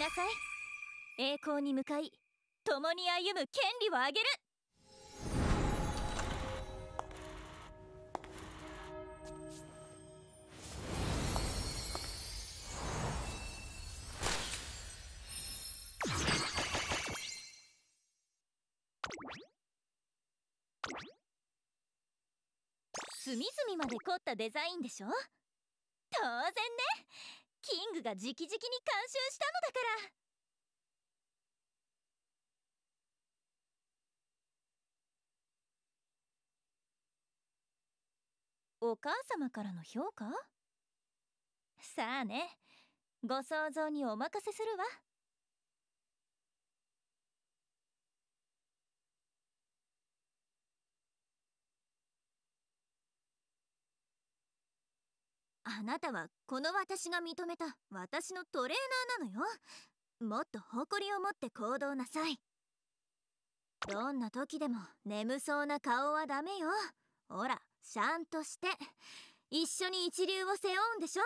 なさい栄光に向かい共に歩む権利をあげる隅々まで凝ったデザインでしょ当然ねキングが直々に監修したのだからお母様からの評価さあねご想像にお任せするわ。あなたはこの私が認めた私のトレーナーなのよもっと誇りを持って行動なさいどんな時でも眠そうな顔はダメよほらちゃんとして一緒に一流を背負うんでしょ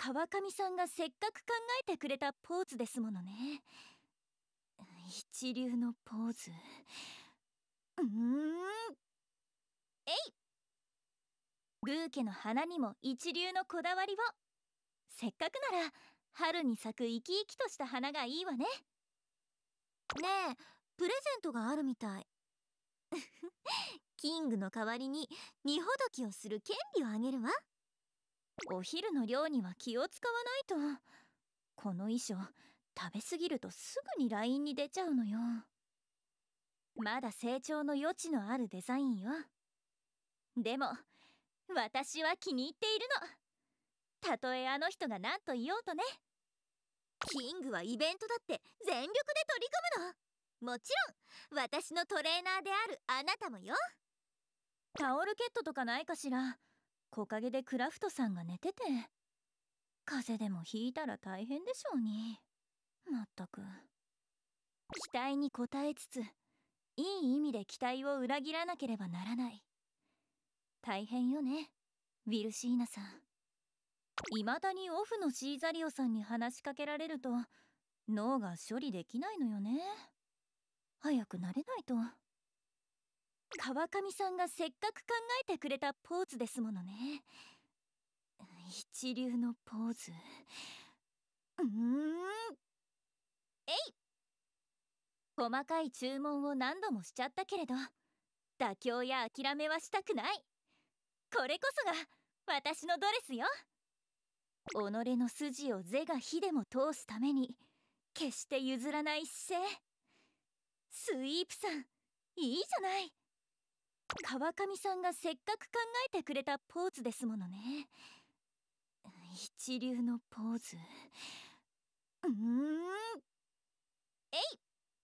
川上さんがせっかく考えてくれたポーズですものね一流のポーズうーんブーケの花にも一流のこだわりをせっかくなら春に咲く生き生きとした花がいいわねねえプレゼントがあるみたいキングの代わりに荷ほどきをする権利をあげるわお昼の量には気を使わないとこの衣装食べ過ぎるとすぐに LINE に出ちゃうのよまだ成長の余地のあるデザインよでも私は気に入っているのたとえあの人が何と言おうとねキングはイベントだって全力で取り組むのもちろん私のトレーナーであるあなたもよタオルケットとかないかしら木陰でクラフトさんが寝てて風邪でもひいたら大変でしょうにまったく期待に応えつついい意味で期待を裏切らなければならない大変よねウィルシーナさん未だにオフのシーザリオさんに話しかけられると脳が処理できないのよね早くなれないと川上さんがせっかく考えてくれたポーズですものね一流のポーズうーんえい細かい注文を何度もしちゃったけれど妥協や諦めはしたくないこれこそが私のドレスよ己の筋を是が非でも通すために決して譲らない姿勢スイープさんいいじゃない川上さんがせっかく考えてくれたポーズですものね一流のポーズうん